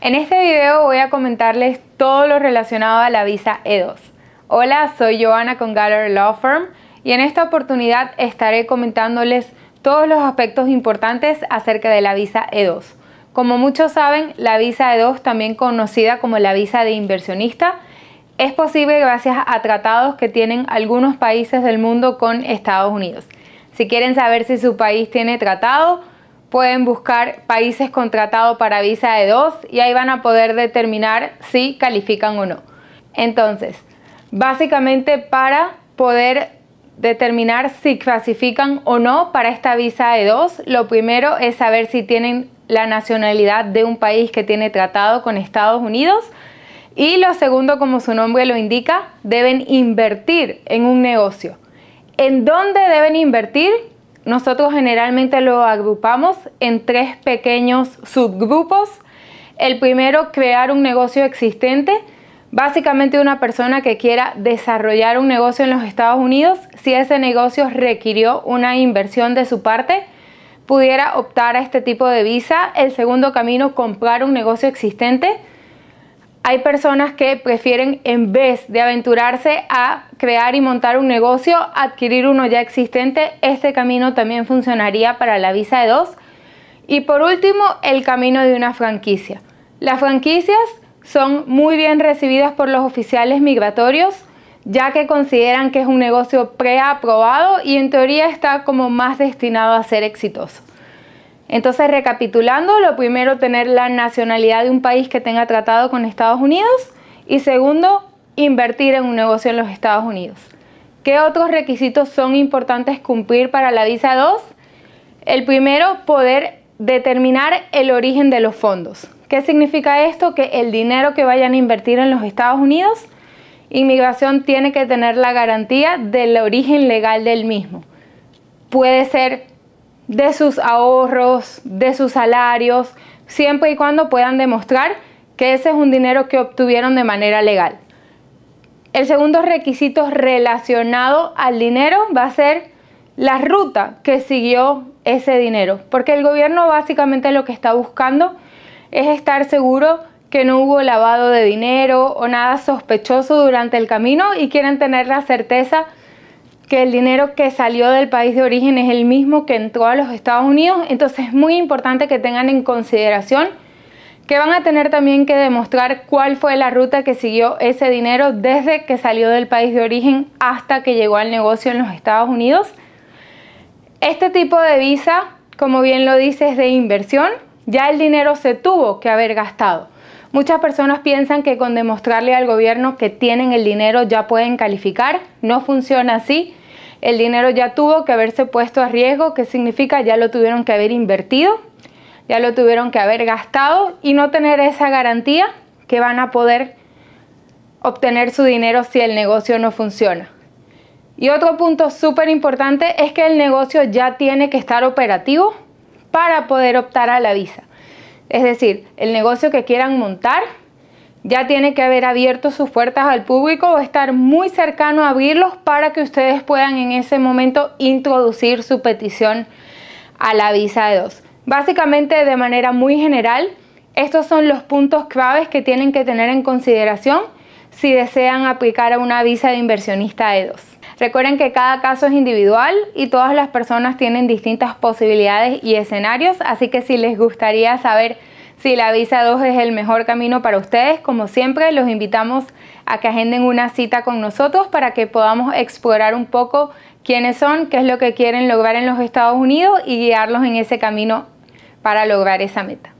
En este video voy a comentarles todo lo relacionado a la visa E2. Hola, soy Joana con Gallery Law Firm y en esta oportunidad estaré comentándoles todos los aspectos importantes acerca de la visa E2. Como muchos saben, la visa E2, también conocida como la visa de inversionista, es posible gracias a tratados que tienen algunos países del mundo con Estados Unidos. Si quieren saber si su país tiene tratado, pueden buscar países contratados para visa de dos y ahí van a poder determinar si califican o no. Entonces, básicamente para poder determinar si clasifican o no para esta visa de dos, lo primero es saber si tienen la nacionalidad de un país que tiene tratado con Estados Unidos y lo segundo, como su nombre lo indica, deben invertir en un negocio. ¿En dónde deben invertir? Nosotros generalmente lo agrupamos en tres pequeños subgrupos. El primero, crear un negocio existente. Básicamente una persona que quiera desarrollar un negocio en los Estados Unidos, si ese negocio requirió una inversión de su parte, pudiera optar a este tipo de visa. El segundo camino, comprar un negocio existente hay personas que prefieren en vez de aventurarse a crear y montar un negocio, adquirir uno ya existente. Este camino también funcionaría para la visa de dos. Y por último, el camino de una franquicia. Las franquicias son muy bien recibidas por los oficiales migratorios, ya que consideran que es un negocio preaprobado y en teoría está como más destinado a ser exitoso. Entonces, recapitulando, lo primero, tener la nacionalidad de un país que tenga tratado con Estados Unidos y segundo, invertir en un negocio en los Estados Unidos. ¿Qué otros requisitos son importantes cumplir para la visa 2? El primero, poder determinar el origen de los fondos. ¿Qué significa esto? Que el dinero que vayan a invertir en los Estados Unidos, inmigración tiene que tener la garantía del origen legal del mismo. Puede ser de sus ahorros, de sus salarios, siempre y cuando puedan demostrar que ese es un dinero que obtuvieron de manera legal. El segundo requisito relacionado al dinero va a ser la ruta que siguió ese dinero, porque el gobierno básicamente lo que está buscando es estar seguro que no hubo lavado de dinero o nada sospechoso durante el camino y quieren tener la certeza que el dinero que salió del país de origen es el mismo que entró a los Estados Unidos. Entonces es muy importante que tengan en consideración que van a tener también que demostrar cuál fue la ruta que siguió ese dinero desde que salió del país de origen hasta que llegó al negocio en los Estados Unidos. Este tipo de visa, como bien lo dices de inversión. Ya el dinero se tuvo que haber gastado. Muchas personas piensan que con demostrarle al gobierno que tienen el dinero ya pueden calificar. No funciona así el dinero ya tuvo que haberse puesto a riesgo, que significa ya lo tuvieron que haber invertido, ya lo tuvieron que haber gastado y no tener esa garantía que van a poder obtener su dinero si el negocio no funciona. Y otro punto súper importante es que el negocio ya tiene que estar operativo para poder optar a la visa. Es decir, el negocio que quieran montar ya tiene que haber abierto sus puertas al público o estar muy cercano a abrirlos para que ustedes puedan en ese momento introducir su petición a la visa de 2. Básicamente de manera muy general, estos son los puntos claves que tienen que tener en consideración si desean aplicar a una visa de inversionista de 2. Recuerden que cada caso es individual y todas las personas tienen distintas posibilidades y escenarios, así que si les gustaría saber si la visa 2 es el mejor camino para ustedes, como siempre, los invitamos a que agenden una cita con nosotros para que podamos explorar un poco quiénes son, qué es lo que quieren lograr en los Estados Unidos y guiarlos en ese camino para lograr esa meta.